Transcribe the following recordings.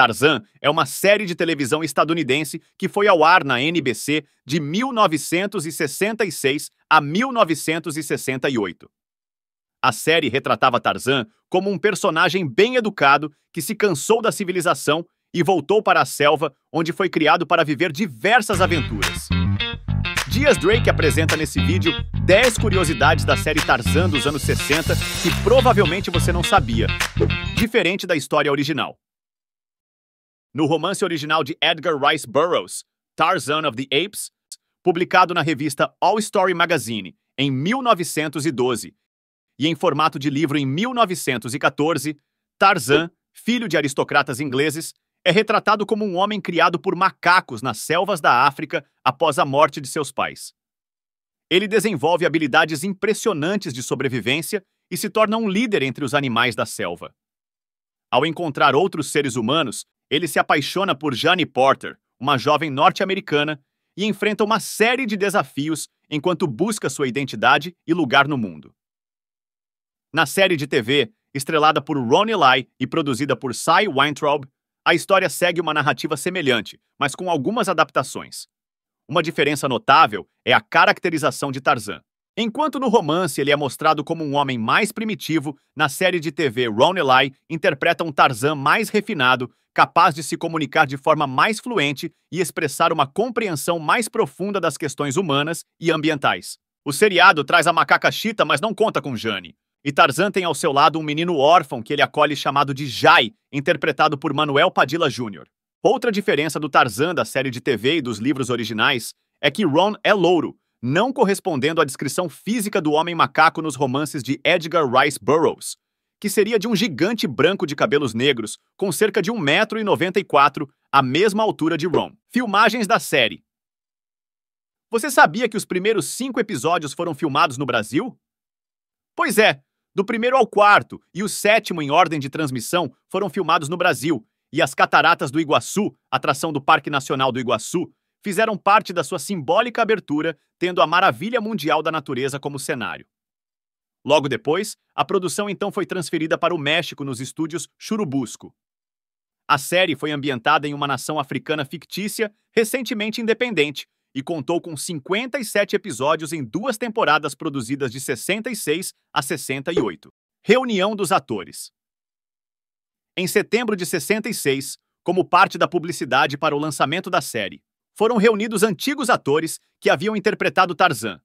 Tarzan é uma série de televisão estadunidense que foi ao ar na NBC de 1966 a 1968. A série retratava Tarzan como um personagem bem educado que se cansou da civilização e voltou para a selva, onde foi criado para viver diversas aventuras. Dias Drake apresenta nesse vídeo 10 curiosidades da série Tarzan dos anos 60 que provavelmente você não sabia, diferente da história original no romance original de Edgar Rice Burroughs, Tarzan of the Apes, publicado na revista All Story Magazine em 1912 e em formato de livro em 1914, Tarzan, filho de aristocratas ingleses, é retratado como um homem criado por macacos nas selvas da África após a morte de seus pais. Ele desenvolve habilidades impressionantes de sobrevivência e se torna um líder entre os animais da selva. Ao encontrar outros seres humanos, ele se apaixona por Jane Porter, uma jovem norte-americana, e enfrenta uma série de desafios enquanto busca sua identidade e lugar no mundo. Na série de TV, estrelada por Ronnie Lai e produzida por Cy Weintraub, a história segue uma narrativa semelhante, mas com algumas adaptações. Uma diferença notável é a caracterização de Tarzan. Enquanto no romance ele é mostrado como um homem mais primitivo, na série de TV Ronnie Lai interpreta um Tarzan mais refinado, capaz de se comunicar de forma mais fluente e expressar uma compreensão mais profunda das questões humanas e ambientais. O seriado traz a macaca Chita, mas não conta com Jane. E Tarzan tem ao seu lado um menino órfão que ele acolhe chamado de Jai, interpretado por Manuel Padilla Jr. Outra diferença do Tarzan da série de TV e dos livros originais é que Ron é louro, não correspondendo à descrição física do homem macaco nos romances de Edgar Rice Burroughs que seria de um gigante branco de cabelos negros, com cerca de 1,94m, a mesma altura de Ron. Filmagens da série. Você sabia que os primeiros cinco episódios foram filmados no Brasil? Pois é, do primeiro ao quarto e o sétimo em ordem de transmissão foram filmados no Brasil, e as Cataratas do Iguaçu, atração do Parque Nacional do Iguaçu, fizeram parte da sua simbólica abertura, tendo a maravilha mundial da natureza como cenário. Logo depois, a produção então foi transferida para o México nos estúdios Churubusco. A série foi ambientada em uma nação africana fictícia, recentemente independente, e contou com 57 episódios em duas temporadas produzidas de 66 a 68. Reunião dos atores. Em setembro de 66, como parte da publicidade para o lançamento da série, foram reunidos antigos atores que haviam interpretado Tarzan,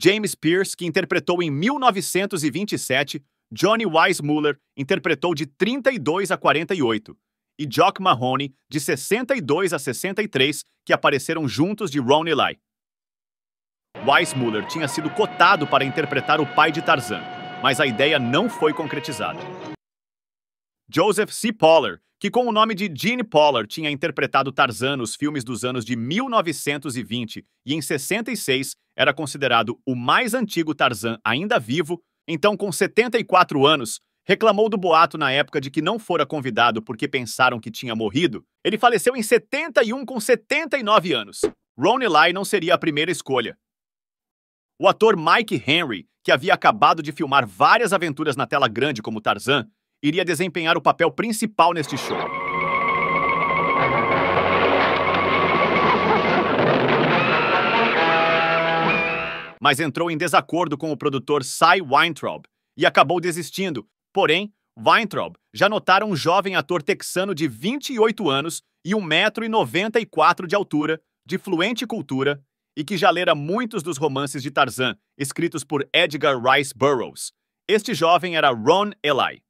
James Pierce, que interpretou em 1927, Johnny Weissmuller interpretou de 32 a 48, e Jock Mahoney, de 62 a 63, que apareceram juntos de Ron Eli. Weissmuller tinha sido cotado para interpretar o pai de Tarzan, mas a ideia não foi concretizada. Joseph C. Pollard, que com o nome de Gene Pollard tinha interpretado Tarzan nos filmes dos anos de 1920 e em 66 era considerado o mais antigo Tarzan ainda vivo, então com 74 anos, reclamou do boato na época de que não fora convidado porque pensaram que tinha morrido. Ele faleceu em 71 com 79 anos. Ronnie Lai não seria a primeira escolha. O ator Mike Henry, que havia acabado de filmar várias aventuras na tela grande como Tarzan, iria desempenhar o papel principal neste show. Mas entrou em desacordo com o produtor Cy Weintraub e acabou desistindo. Porém, Weintraub já notara um jovem ator texano de 28 anos e 1,94m de altura, de fluente cultura, e que já lera muitos dos romances de Tarzan, escritos por Edgar Rice Burroughs. Este jovem era Ron Eli.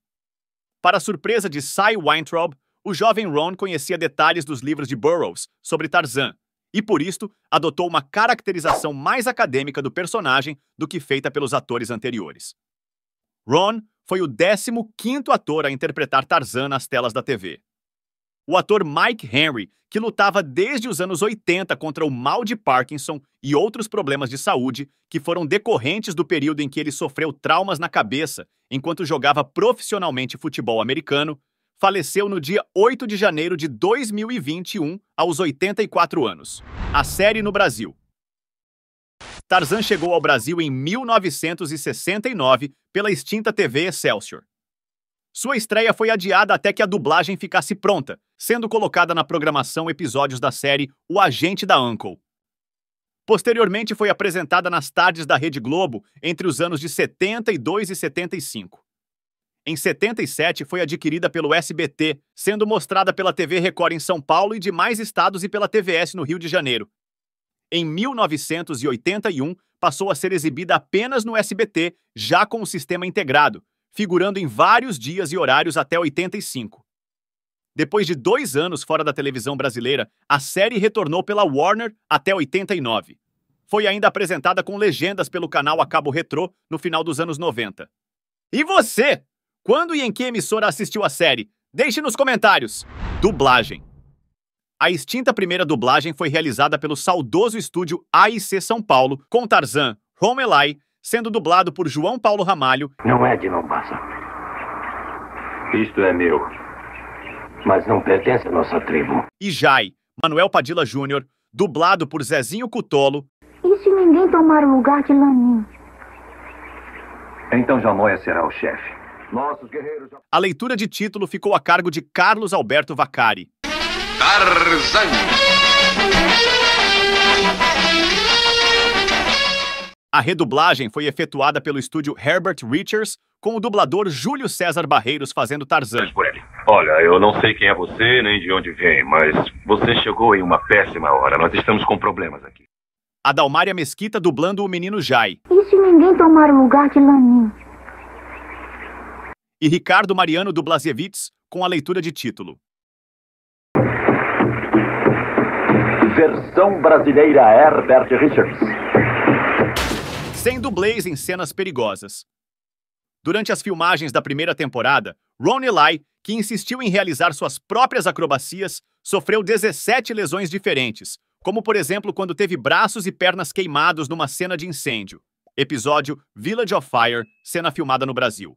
Para surpresa de Cy Weintraub, o jovem Ron conhecia detalhes dos livros de Burroughs sobre Tarzan e, por isto, adotou uma caracterização mais acadêmica do personagem do que feita pelos atores anteriores. Ron foi o 15º ator a interpretar Tarzan nas telas da TV o ator Mike Henry, que lutava desde os anos 80 contra o mal de Parkinson e outros problemas de saúde que foram decorrentes do período em que ele sofreu traumas na cabeça enquanto jogava profissionalmente futebol americano, faleceu no dia 8 de janeiro de 2021, aos 84 anos. A série no Brasil. Tarzan chegou ao Brasil em 1969 pela extinta TV Excelsior. Sua estreia foi adiada até que a dublagem ficasse pronta, sendo colocada na programação episódios da série O Agente da Uncle. Posteriormente foi apresentada nas tardes da Rede Globo entre os anos de 72 e 75. Em 77 foi adquirida pelo SBT, sendo mostrada pela TV Record em São Paulo e demais estados e pela TVS no Rio de Janeiro. Em 1981 passou a ser exibida apenas no SBT, já com o sistema integrado, figurando em vários dias e horários até 85. Depois de dois anos fora da televisão brasileira, a série retornou pela Warner até 89. Foi ainda apresentada com legendas pelo canal A Cabo Retrô no final dos anos 90. E você? Quando e em que emissora assistiu a série? Deixe nos comentários! Dublagem. A extinta primeira dublagem foi realizada pelo saudoso estúdio AIC São Paulo, com Tarzan, Romelai, sendo dublado por João Paulo Ramalho. Não é de Mombasa. Isto é meu. Mas não pertence à nossa tribo. E Jai, Manuel Padilla Júnior, dublado por Zezinho Cutolo. E se ninguém tomar o lugar de Lanin? Então Jamóia será o chefe. Nossos guerreiros... A leitura de título ficou a cargo de Carlos Alberto Vacari. Tarzan. A redublagem foi efetuada pelo estúdio Herbert Richards com o dublador Júlio César Barreiros fazendo Tarzan. Olha, eu não sei quem é você nem de onde vem, mas você chegou em uma péssima hora. Nós estamos com problemas aqui. A Dalmária Mesquita dublando o menino Jai. E se ninguém tomar o lugar de Lanin? E Ricardo Mariano Dublasiewicz com a leitura de título. Versão brasileira Herbert Richards sem dublês em cenas perigosas. Durante as filmagens da primeira temporada, Ron Eli, que insistiu em realizar suas próprias acrobacias, sofreu 17 lesões diferentes, como por exemplo quando teve braços e pernas queimados numa cena de incêndio. Episódio Village of Fire, cena filmada no Brasil.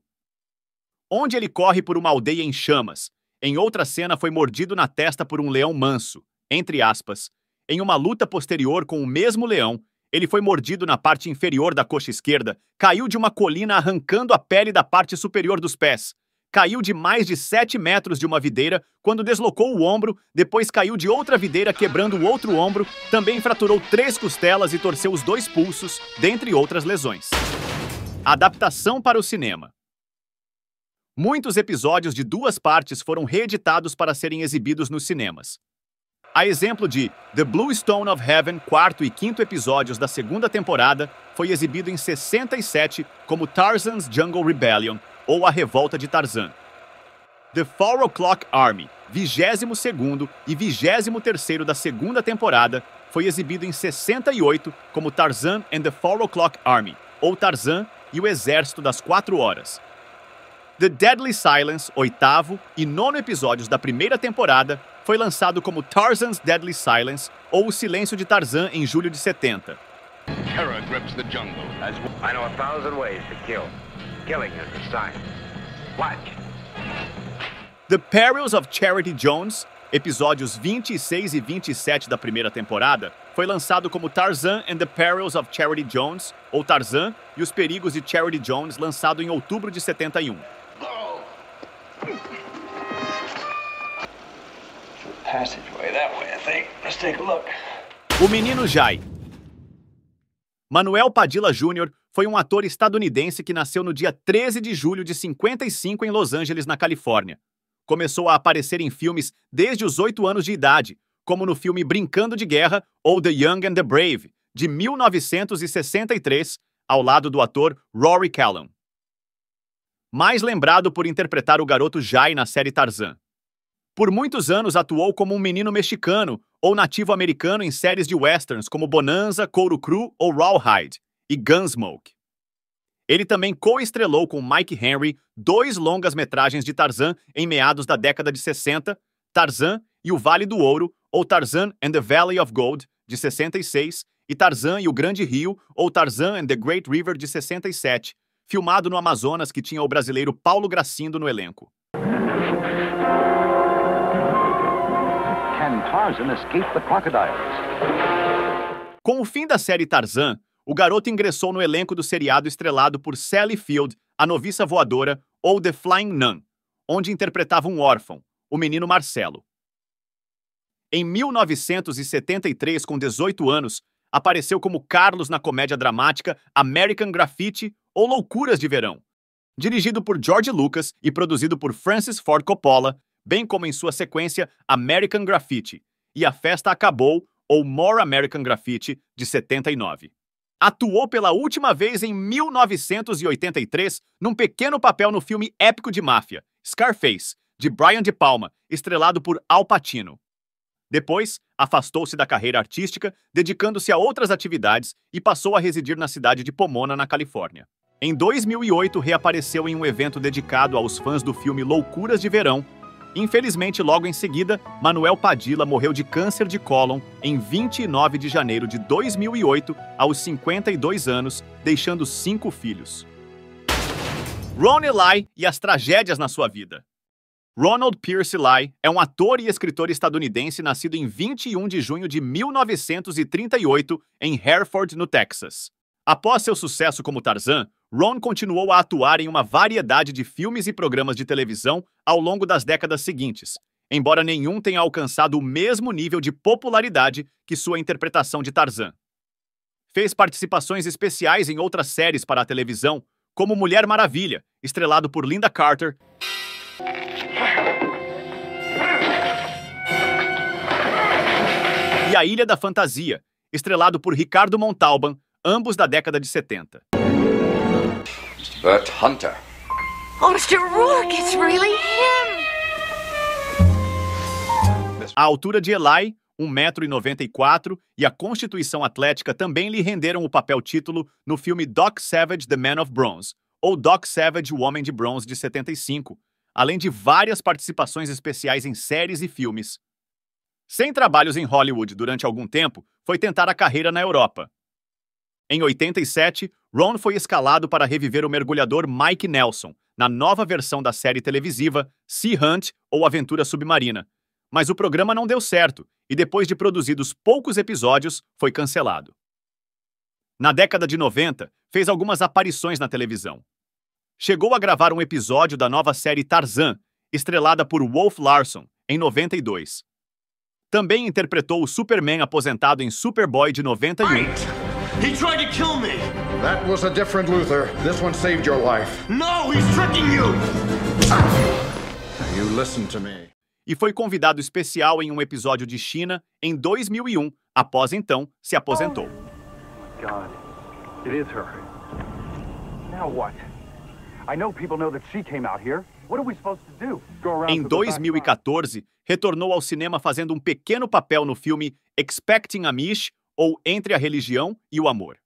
Onde ele corre por uma aldeia em chamas. Em outra cena foi mordido na testa por um leão manso, entre aspas, em uma luta posterior com o mesmo leão, ele foi mordido na parte inferior da coxa esquerda, caiu de uma colina arrancando a pele da parte superior dos pés. Caiu de mais de 7 metros de uma videira quando deslocou o ombro, depois caiu de outra videira quebrando o outro ombro, também fraturou três costelas e torceu os dois pulsos, dentre outras lesões. Adaptação para o cinema Muitos episódios de duas partes foram reeditados para serem exibidos nos cinemas. A exemplo de The Blue Stone of Heaven, quarto e quinto episódios da segunda temporada, foi exibido em 67 como Tarzan's Jungle Rebellion, ou A Revolta de Tarzan. The Four O'Clock Army, 22 e 23º da segunda temporada, foi exibido em 68 como Tarzan and the Four O'Clock Army, ou Tarzan e o Exército das Quatro Horas. The Deadly Silence, oitavo e nono episódios da primeira temporada, foi lançado como Tarzan's Deadly Silence ou O Silêncio de Tarzan em julho de 70. Terror grips the jungle as I know a thousand ways to kill. Killing is a science. Watch. The Perils of Charity Jones, episódios 26 e 27 da primeira temporada, foi lançado como Tarzan and the Perils of Charity Jones, ou Tarzan e os Perigos de Charity Jones, lançado em outubro de 71. passageway that way, I think. Let's take a look. O menino Jai. Manuel Padilla Jr. foi um ator estadunidense que nasceu no dia 13 de julho de 55 em Los Angeles, na Califórnia. Começou a aparecer em filmes desde os 8 anos de idade, como no filme Brincando de Guerra ou The Young and the Brave, de 1963, ao lado do ator Rory Callum. Mais lembrado por interpretar o garoto Jai na série Tarzan. Por muitos anos atuou como um menino mexicano ou nativo americano em séries de westerns como Bonanza, Couro Cru ou Rawhide e Gunsmoke. Ele também co-estrelou com Mike Henry dois longas-metragens de Tarzan em meados da década de 60, Tarzan e o Vale do Ouro, ou Tarzan and the Valley of Gold, de 66, e Tarzan e o Grande Rio, ou Tarzan and the Great River, de 67, filmado no Amazonas que tinha o brasileiro Paulo Gracindo no elenco. Tarzan Escaped the Crocodiles. Com o fim da série Tarzan, o garoto ingressou no elenco do seriado estrelado por Sally Field, a noviça voadora, ou The Flying Nun, onde interpretava um órfão, o menino Marcelo. Em 1973, com 18 anos, apareceu como Carlos na comédia dramática American Graffiti ou Loucuras de Verão. Dirigido por George Lucas e produzido por Francis Ford Coppola, bem como em sua sequência American Graffiti e A Festa Acabou ou More American Graffiti de 79. Atuou pela última vez em 1983 num pequeno papel no filme épico de máfia, Scarface, de Brian De Palma, estrelado por Al Pacino. Depois, afastou-se da carreira artística, dedicando-se a outras atividades e passou a residir na cidade de Pomona, na Califórnia. Em 2008, reapareceu em um evento dedicado aos fãs do filme Loucuras de Verão, Infelizmente, logo em seguida, Manuel Padilla morreu de câncer de cólon em 29 de janeiro de 2008, aos 52 anos, deixando cinco filhos. Ronnie Eli e as tragédias na sua vida. Ronald Pierce Lai é um ator e escritor estadunidense nascido em 21 de junho de 1938 em Hereford, no Texas. Após seu sucesso como Tarzan, Ron continuou a atuar em uma variedade de filmes e programas de televisão ao longo das décadas seguintes, embora nenhum tenha alcançado o mesmo nível de popularidade que sua interpretação de Tarzan. Fez participações especiais em outras séries para a televisão, como Mulher Maravilha, estrelado por Linda Carter, e A Ilha da Fantasia, estrelado por Ricardo Montalban, ambos da década de 70. Bert Hunter. Oh, Mr. Rourke, it's really him. A altura de Eli, 1,94m, e a constituição atlética também lhe renderam o papel-título no filme Doc Savage, The Man of Bronze, ou Doc Savage, O Homem de Bronze, de 75, além de várias participações especiais em séries e filmes. Sem trabalhos em Hollywood durante algum tempo, foi tentar a carreira na Europa. Em 87, Ron foi escalado para reviver o mergulhador Mike Nelson, na nova versão da série televisiva Sea Hunt ou Aventura Submarina. Mas o programa não deu certo e, depois de produzidos poucos episódios, foi cancelado. Na década de 90, fez algumas aparições na televisão. Chegou a gravar um episódio da nova série Tarzan, estrelada por Wolf Larson, em 92. Também interpretou o Superman aposentado em Superboy de 91. He tried to kill me. That was a different Luther. This one saved your life. No, he's tricking you. You listen to me. E foi convidado especial em um episódio de China em 2001. Após então, se aposentou. Oh God. It is her. Now what? I know people know that she came out here. Em 2014, retornou ao cinema fazendo um pequeno papel no filme Expecting Amish, ou entre a religião e o amor.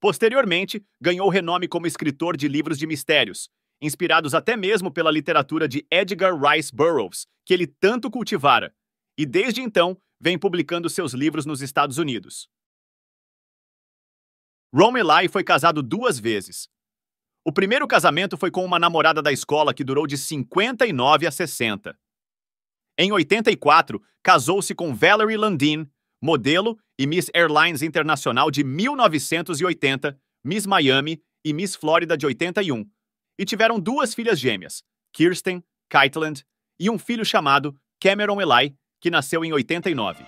Posteriormente, ganhou renome como escritor de livros de mistérios, inspirados até mesmo pela literatura de Edgar Rice Burroughs, que ele tanto cultivara, e desde então vem publicando seus livros nos Estados Unidos. Romelai foi casado duas vezes. O primeiro casamento foi com uma namorada da escola que durou de 59 a 60. Em 84, casou-se com Valerie Landin, modelo e Miss Airlines Internacional de 1980, Miss Miami e Miss Flórida de 81, e tiveram duas filhas gêmeas, Kirsten Kaitland, e um filho chamado Cameron Eli, que nasceu em 89.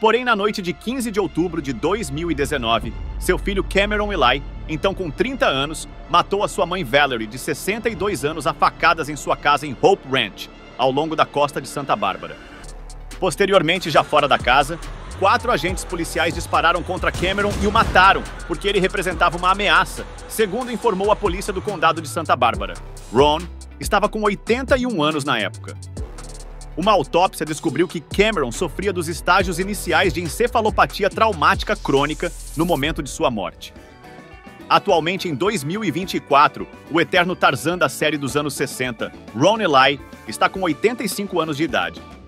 Porém, na noite de 15 de outubro de 2019, seu filho Cameron Eli, então com 30 anos, matou a sua mãe Valerie, de 62 anos, a facadas em sua casa em Hope Ranch, ao longo da costa de Santa Bárbara. Posteriormente, já fora da casa, quatro agentes policiais dispararam contra Cameron e o mataram, porque ele representava uma ameaça, segundo informou a polícia do condado de Santa Bárbara. Ron estava com 81 anos na época. Uma autópsia descobriu que Cameron sofria dos estágios iniciais de encefalopatia traumática crônica no momento de sua morte. Atualmente em 2024, o eterno Tarzan da série dos anos 60, Ron Eli, está com 85 anos de idade.